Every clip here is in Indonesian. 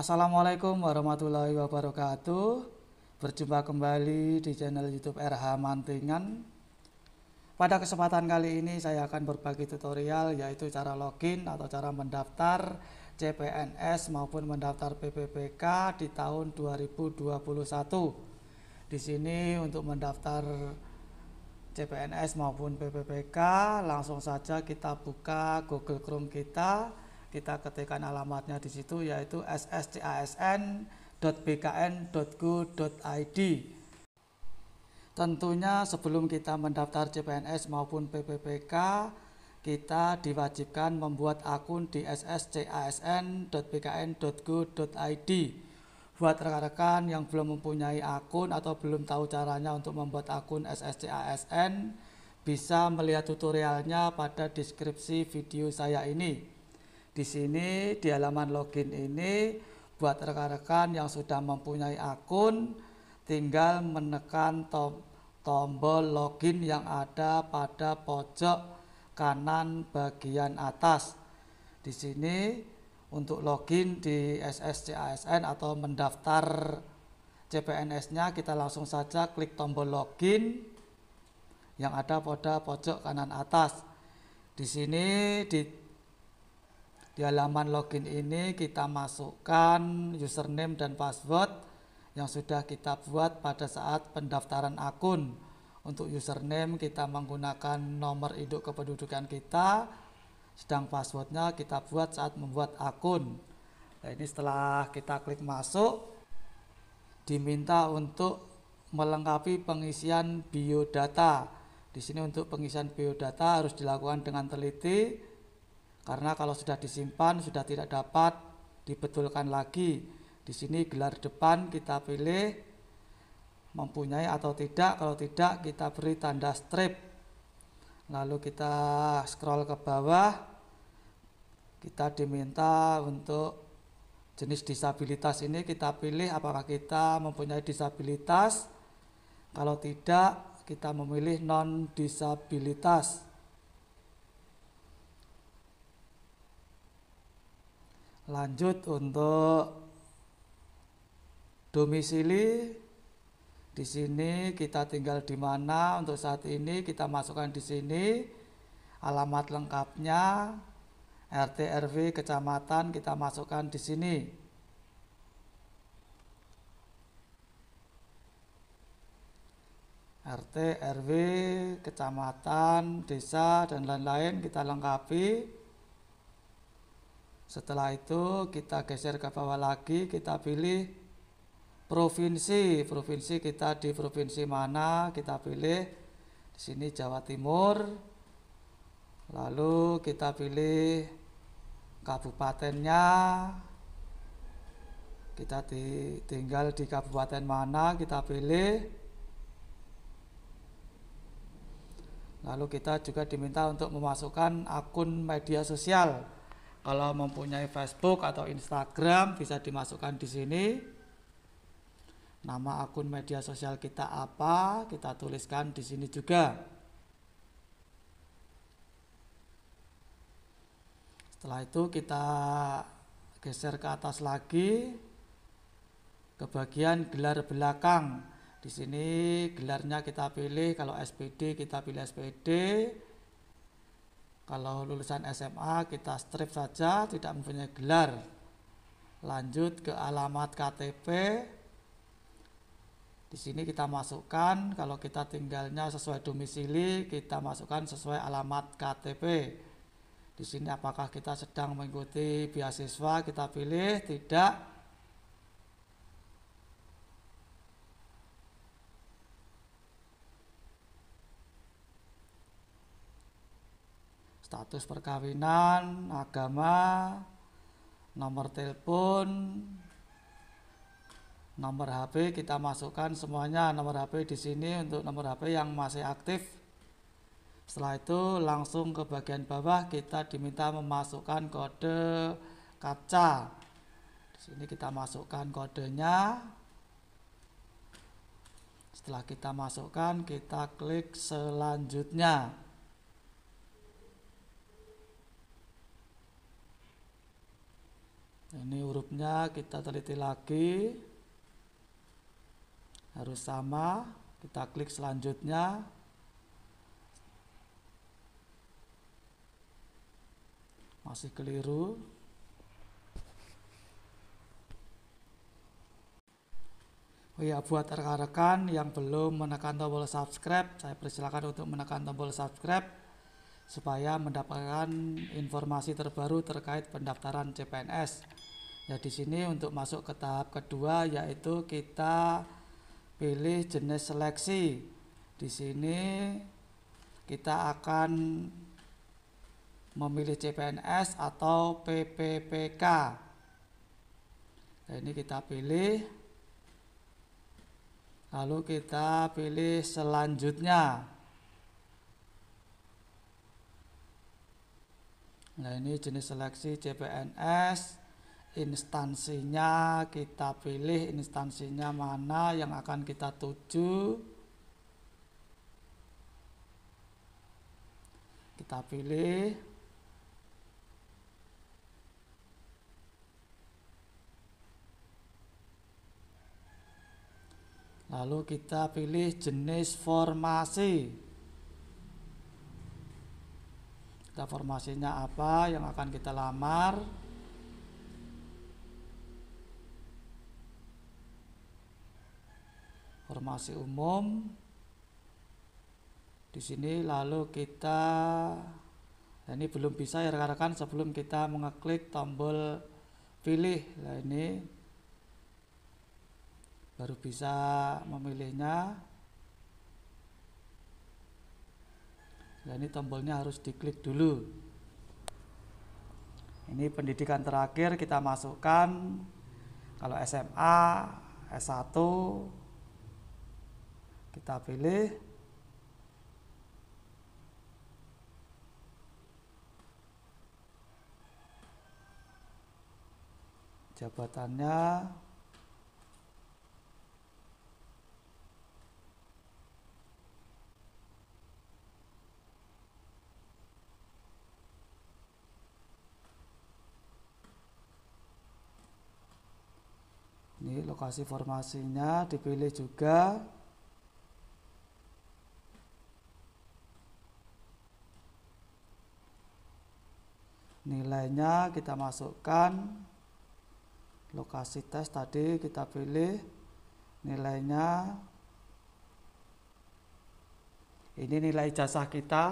Assalamualaikum warahmatullahi wabarakatuh Berjumpa kembali di channel youtube RH Mantingan Pada kesempatan kali ini saya akan berbagi tutorial yaitu cara login atau cara mendaftar CPNS maupun mendaftar PPPK di tahun 2021 Di sini untuk mendaftar CPNS maupun PPPK langsung saja kita buka Google Chrome kita kita ketikkan alamatnya di situ yaitu sscasn.bkn.go.id. Tentunya sebelum kita mendaftar CPNS maupun PPPK, kita diwajibkan membuat akun di sscasn.bkn.go.id. Buat rekan-rekan yang belum mempunyai akun atau belum tahu caranya untuk membuat akun SSCASN, bisa melihat tutorialnya pada deskripsi video saya ini. Di sini di halaman login ini buat rekan-rekan yang sudah mempunyai akun tinggal menekan tom tombol login yang ada pada pojok kanan bagian atas. Di sini untuk login di SSCASN atau mendaftar CPNS-nya kita langsung saja klik tombol login yang ada pada pojok kanan atas. Di sini di di halaman login ini kita masukkan username dan password yang sudah kita buat pada saat pendaftaran akun. Untuk username kita menggunakan nomor induk kependudukan kita, sedang passwordnya kita buat saat membuat akun. Nah, ini setelah kita klik masuk, diminta untuk melengkapi pengisian biodata. Di sini untuk pengisian biodata harus dilakukan dengan teliti karena kalau sudah disimpan sudah tidak dapat dibetulkan lagi. Di sini gelar depan kita pilih mempunyai atau tidak. Kalau tidak kita beri tanda strip. Lalu kita scroll ke bawah. Kita diminta untuk jenis disabilitas ini kita pilih apakah kita mempunyai disabilitas kalau tidak kita memilih non disabilitas lanjut untuk domisili di sini kita tinggal di mana untuk saat ini kita masukkan di sini alamat lengkapnya RT RW kecamatan kita masukkan di sini RT RW kecamatan desa dan lain-lain kita lengkapi setelah itu kita geser ke bawah lagi, kita pilih provinsi. Provinsi kita di provinsi mana? Kita pilih di sini Jawa Timur. Lalu kita pilih kabupatennya. Kita di, tinggal di kabupaten mana? Kita pilih. Lalu kita juga diminta untuk memasukkan akun media sosial kalau mempunyai Facebook atau Instagram bisa dimasukkan di sini. Nama akun media sosial kita apa? Kita tuliskan di sini juga. Setelah itu kita geser ke atas lagi ke bagian gelar belakang. Di sini gelarnya kita pilih kalau SPD kita pilih SPD, kalau lulusan SMA kita strip saja tidak mempunyai gelar. Lanjut ke alamat KTP. Di sini kita masukkan kalau kita tinggalnya sesuai domisili, kita masukkan sesuai alamat KTP. Di sini apakah kita sedang mengikuti beasiswa, kita pilih tidak status perkawinan, agama, nomor telepon, nomor HP kita masukkan semuanya nomor HP di sini untuk nomor HP yang masih aktif. Setelah itu langsung ke bagian bawah kita diminta memasukkan kode kaca. Di sini kita masukkan kodenya. Setelah kita masukkan, kita klik selanjutnya. ini hurufnya kita teliti lagi harus sama kita klik selanjutnya masih keliru Oh ya, buat rekan-rekan yang belum menekan tombol subscribe, saya persilakan untuk menekan tombol subscribe supaya mendapatkan informasi terbaru terkait pendaftaran CPNS. Ya di sini untuk masuk ke tahap kedua yaitu kita pilih jenis seleksi. Di sini kita akan memilih CPNS atau PPPK. Nah, ini kita pilih. Lalu kita pilih selanjutnya. Nah ini jenis seleksi CPNS Instansinya kita pilih instansinya mana yang akan kita tuju Kita pilih Lalu kita pilih jenis formasi kita formasinya apa yang akan kita lamar formasi umum di sini lalu kita nah ini belum bisa ya rekan-rekan sebelum kita mengeklik tombol pilih nah ini baru bisa memilihnya Nah, ini tombolnya harus diklik dulu. Ini pendidikan terakhir kita masukkan kalau SMA, S1 kita pilih jabatannya Ini lokasi formasinya dipilih juga. Nilainya kita masukkan. Lokasi tes tadi kita pilih nilainya. Ini nilai ijazah kita.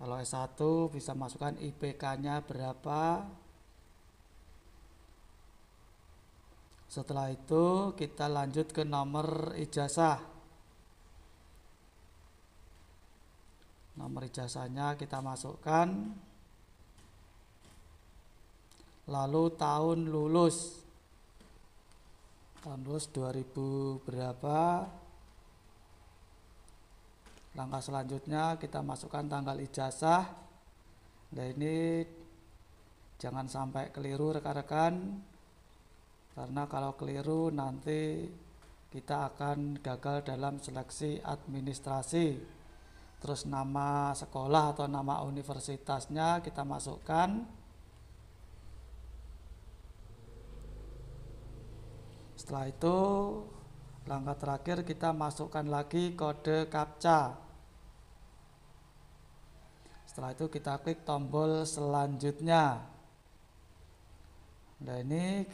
Kalau S1 bisa masukkan IPK-nya berapa, Setelah itu kita lanjut ke nomor ijazah. Nomor ijazahnya kita masukkan. Lalu tahun lulus. Tahun lulus 2000 berapa? Langkah selanjutnya kita masukkan tanggal ijazah. Nah ini jangan sampai keliru rekan-rekan karena kalau keliru nanti kita akan gagal dalam seleksi administrasi terus nama sekolah atau nama universitasnya kita masukkan setelah itu langkah terakhir kita masukkan lagi kode captcha setelah itu kita klik tombol selanjutnya nah ini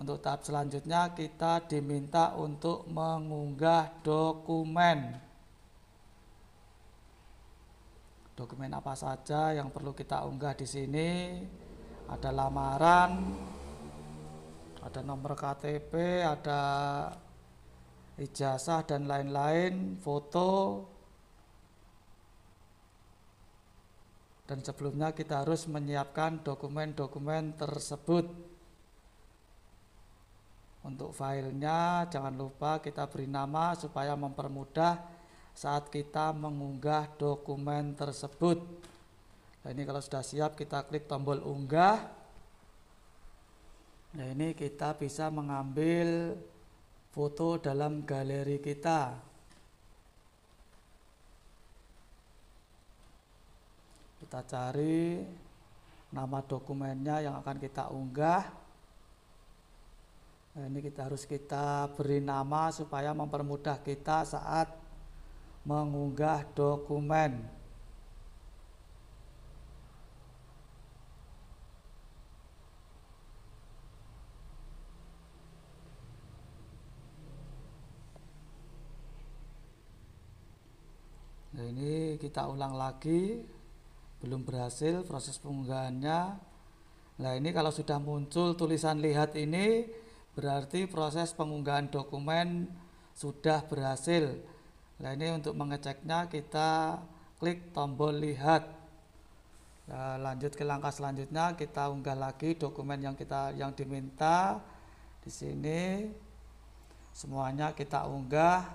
untuk tahap selanjutnya kita diminta untuk mengunggah dokumen. Dokumen apa saja yang perlu kita unggah di sini? Ada lamaran, ada nomor KTP, ada ijazah dan lain-lain, foto. Dan sebelumnya kita harus menyiapkan dokumen-dokumen tersebut. Untuk filenya jangan lupa kita beri nama supaya mempermudah saat kita mengunggah dokumen tersebut. Nah, ini kalau sudah siap kita klik tombol unggah. Nah, ini kita bisa mengambil foto dalam galeri kita. Kita cari nama dokumennya yang akan kita unggah. Nah, ini kita harus kita beri nama supaya mempermudah kita saat mengunggah dokumen. Nah, ini kita ulang lagi belum berhasil proses pengunggahannya. Nah, ini kalau sudah muncul tulisan lihat ini Berarti proses pengunggahan dokumen sudah berhasil. Nah, ini untuk mengeceknya kita klik tombol lihat. Nah, lanjut ke langkah selanjutnya kita unggah lagi dokumen yang kita yang diminta di sini semuanya kita unggah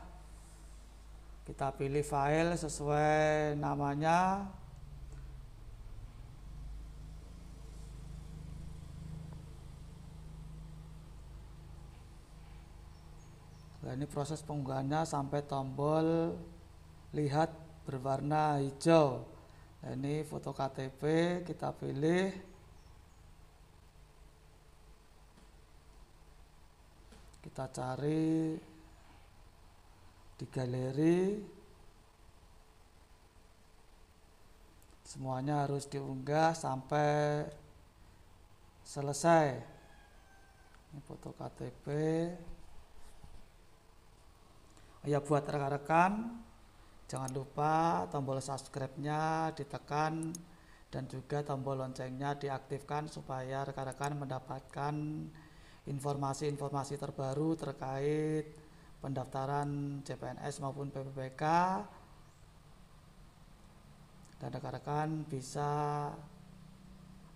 kita pilih file sesuai namanya nah, ini proses pengunggahannya sampai tombol lihat berwarna hijau nah, ini foto KTP kita pilih kita cari di galeri semuanya harus diunggah sampai selesai ini foto KTP ya buat rekan-rekan jangan lupa tombol subscribe-nya ditekan dan juga tombol loncengnya diaktifkan supaya rekan-rekan mendapatkan informasi-informasi terbaru terkait pendaftaran CPNS maupun PPPK dan rekan-rekan bisa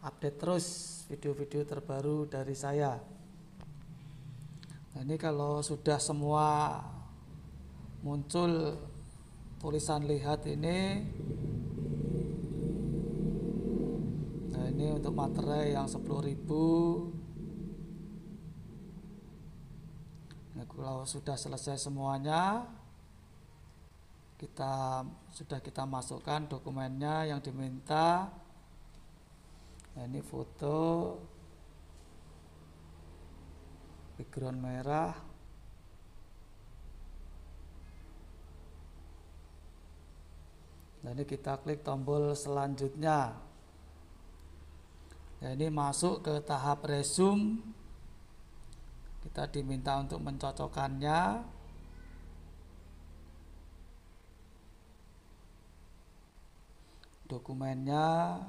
update terus video-video terbaru dari saya nah ini kalau sudah semua muncul tulisan lihat ini nah ini untuk materai yang ribu nah kalau sudah selesai semuanya kita sudah kita masukkan dokumennya yang diminta nah ini foto background merah Ini kita klik tombol selanjutnya. Ini masuk ke tahap resume. Kita diminta untuk mencocokkannya. Dokumennya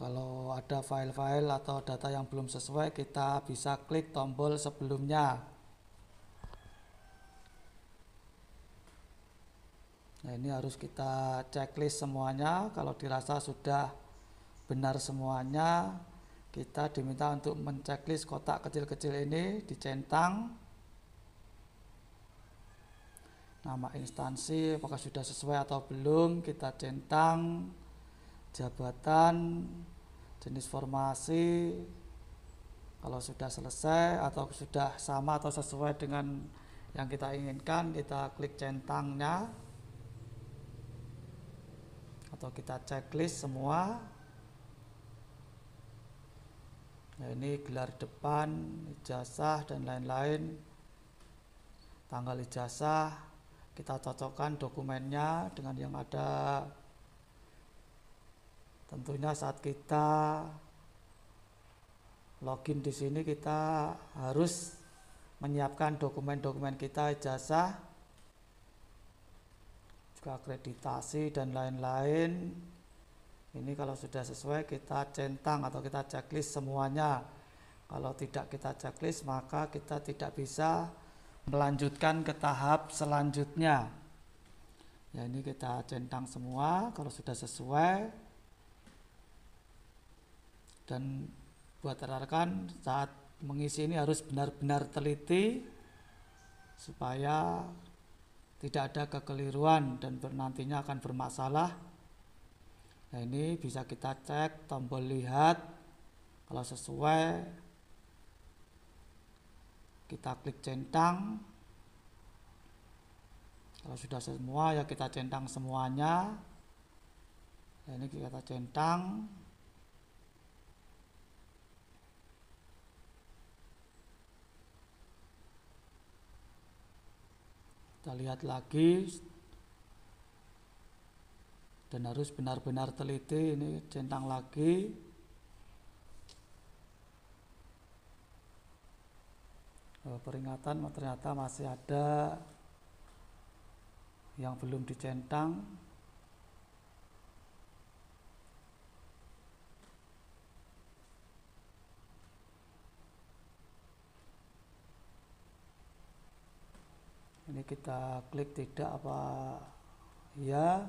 Kalau ada file-file atau data yang belum sesuai, kita bisa klik tombol sebelumnya. Nah ini harus kita checklist semuanya. Kalau dirasa sudah benar semuanya, kita diminta untuk menceklis kotak kecil-kecil ini dicentang nama instansi apakah sudah sesuai atau belum kita centang jabatan jenis formasi kalau sudah selesai atau sudah sama atau sesuai dengan yang kita inginkan kita klik centangnya atau kita checklist semua nah ini gelar depan ijazah dan lain-lain tanggal ijazah kita cocokkan dokumennya dengan yang ada tentunya saat kita login di sini kita harus menyiapkan dokumen-dokumen kita ijazah juga akreditasi dan lain-lain ini kalau sudah sesuai kita centang atau kita checklist semuanya kalau tidak kita checklist maka kita tidak bisa melanjutkan ke tahap selanjutnya ya ini kita centang semua kalau sudah sesuai dan buat rekan saat mengisi ini harus benar-benar teliti supaya tidak ada kekeliruan dan nantinya akan bermasalah nah ini bisa kita cek tombol lihat kalau sesuai kita klik centang kalau sudah semua ya kita centang semuanya nah, ini kita centang kita lihat lagi dan harus benar-benar teliti ini centang lagi eh, peringatan ternyata masih ada yang belum dicentang ini kita klik tidak apa ya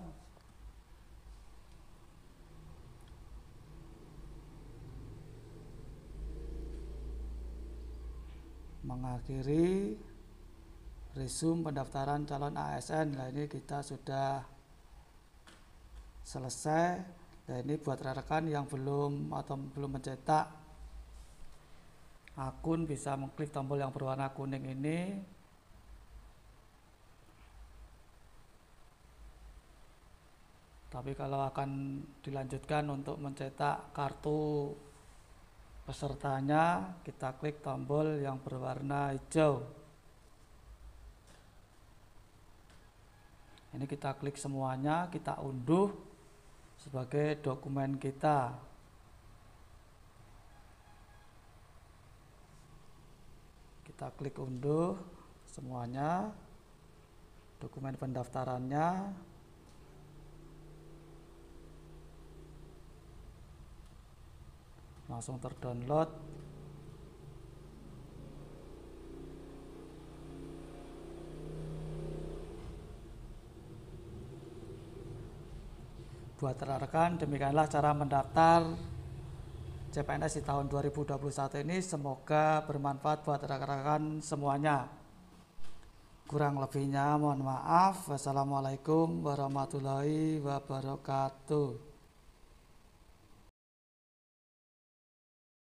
mengakhiri resume pendaftaran calon ASN nah ini kita sudah selesai nah ini buat rekan yang belum atau belum mencetak akun bisa mengklik tombol yang berwarna kuning ini Tapi kalau akan dilanjutkan untuk mencetak kartu pesertanya, kita klik tombol yang berwarna hijau. Ini kita klik semuanya, kita unduh sebagai dokumen kita. Kita klik unduh semuanya, dokumen pendaftarannya, langsung terdownload buat rekan demikianlah cara mendaftar CPNS di tahun 2021 ini semoga bermanfaat buat rekan-rekan semuanya kurang lebihnya mohon maaf wassalamualaikum warahmatullahi wabarakatuh